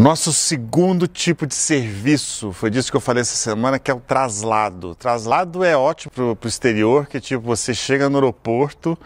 Nosso segundo tipo de serviço, foi disso que eu falei essa semana, que é o traslado. O traslado é ótimo para o exterior, que é tipo, você chega no aeroporto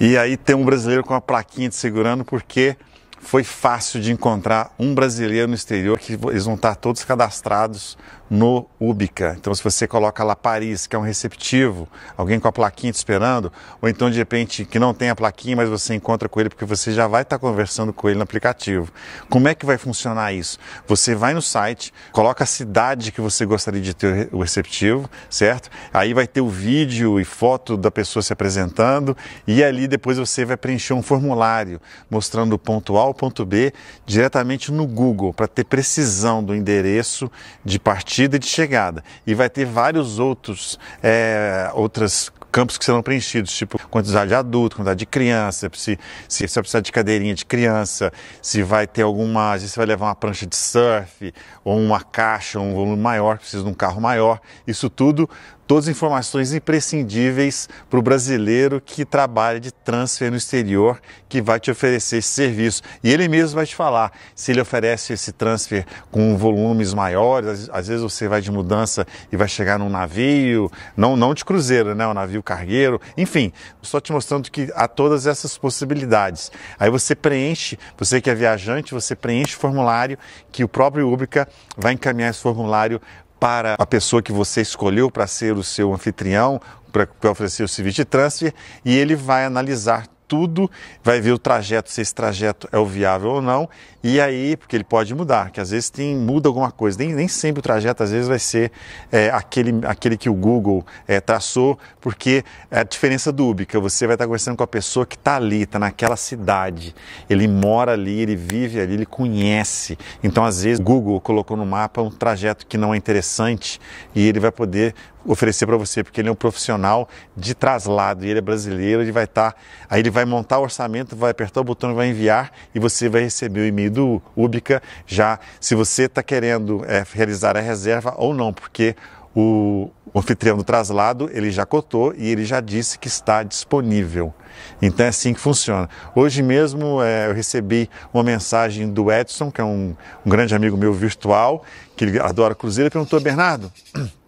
e aí tem um brasileiro com uma plaquinha te segurando porque foi fácil de encontrar um brasileiro no exterior que eles vão estar todos cadastrados no Ubica. Então, se você coloca lá Paris, que é um receptivo, alguém com a plaquinha te esperando, ou então de repente que não tem a plaquinha, mas você encontra com ele porque você já vai estar conversando com ele no aplicativo. Como é que vai funcionar isso? Você vai no site, coloca a cidade que você gostaria de ter o receptivo, certo? Aí vai ter o vídeo e foto da pessoa se apresentando, e ali depois você vai preencher um formulário mostrando o ponto alto ponto B diretamente no Google para ter precisão do endereço de partida e de chegada. E vai ter vários outros é, outras campos que serão preenchidos, tipo quantidade de adulto, quantidade de criança, se, se, você vai precisar de cadeirinha de criança, se vai ter alguma, se vai levar uma prancha de surf, ou uma caixa, um volume maior, precisa de um carro maior, isso tudo todas as informações imprescindíveis para o brasileiro que trabalha de transfer no exterior, que vai te oferecer esse serviço. E ele mesmo vai te falar se ele oferece esse transfer com volumes maiores, às vezes você vai de mudança e vai chegar num navio, não, não de cruzeiro, né? um navio cargueiro, enfim, só te mostrando que há todas essas possibilidades. Aí você preenche, você que é viajante, você preenche o formulário que o próprio Ubica vai encaminhar esse formulário para a pessoa que você escolheu para ser o seu anfitrião, para oferecer o serviço de transfer, e ele vai analisar tudo, vai ver o trajeto, se esse trajeto é o viável ou não, e aí, porque ele pode mudar, que às vezes tem, muda alguma coisa, nem, nem sempre o trajeto às vezes vai ser é, aquele, aquele que o Google é, traçou, porque é a diferença do Ubica, você vai estar conversando com a pessoa que está ali, está naquela cidade, ele mora ali, ele vive ali, ele conhece, então às vezes o Google colocou no mapa um trajeto que não é interessante e ele vai poder oferecer para você, porque ele é um profissional de traslado e ele é brasileiro, ele vai estar, tá, aí ele vai montar o orçamento, vai apertar o botão, vai enviar e você vai receber o e-mail do Ubica já se você está querendo é, realizar a reserva ou não, porque o anfitrião do traslado ele já cotou e ele já disse que está disponível. Então é assim que funciona. Hoje mesmo é, eu recebi uma mensagem do Edson, que é um, um grande amigo meu virtual, que ele adora Cruzeiro, e perguntou: Bernardo.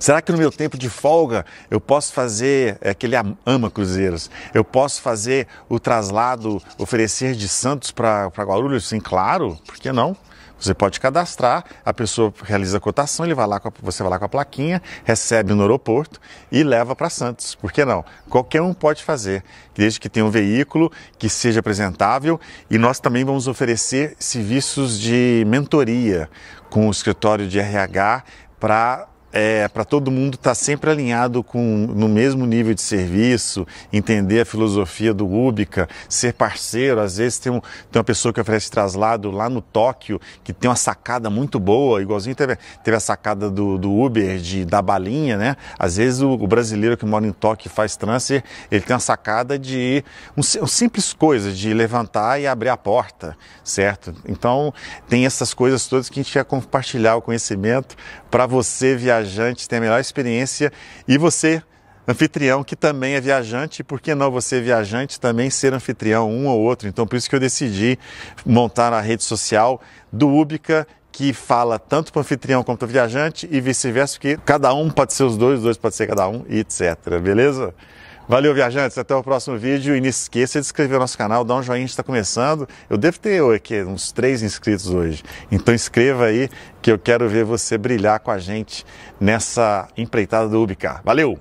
Será que no meu tempo de folga eu posso fazer, é que ele ama cruzeiros, eu posso fazer o traslado, oferecer de Santos para Guarulhos? Sim, claro, por que não? Você pode cadastrar, a pessoa realiza a cotação, ele vai lá a, você vai lá com a plaquinha, recebe no aeroporto e leva para Santos. Por que não? Qualquer um pode fazer, desde que tenha um veículo que seja apresentável e nós também vamos oferecer serviços de mentoria com o escritório de RH para é, para todo mundo estar tá sempre alinhado com no mesmo nível de serviço, entender a filosofia do Ubica, ser parceiro. Às vezes tem, um, tem uma pessoa que oferece traslado lá no Tóquio, que tem uma sacada muito boa, igualzinho teve, teve a sacada do, do Uber, de, da balinha, né? Às vezes o, o brasileiro que mora em Tóquio e faz transfer, ele tem uma sacada de um, um simples coisa, de levantar e abrir a porta, certo? Então tem essas coisas todas que a gente quer compartilhar o conhecimento para você viajar viajante tem a melhor experiência e você, anfitrião, que também é viajante, por que não você viajante também ser anfitrião, um ou outro? Então, por isso que eu decidi montar a rede social do Ubica que fala tanto para o anfitrião quanto para o viajante e vice-versa, que cada um pode ser os dois, os dois pode ser cada um, etc. Beleza? Valeu, viajantes. Até o próximo vídeo. E não esqueça de inscrever no nosso canal, dá um joinha, está começando. Eu devo ter aqui, uns três inscritos hoje. Então inscreva aí, que eu quero ver você brilhar com a gente nessa empreitada do Ubicar. Valeu!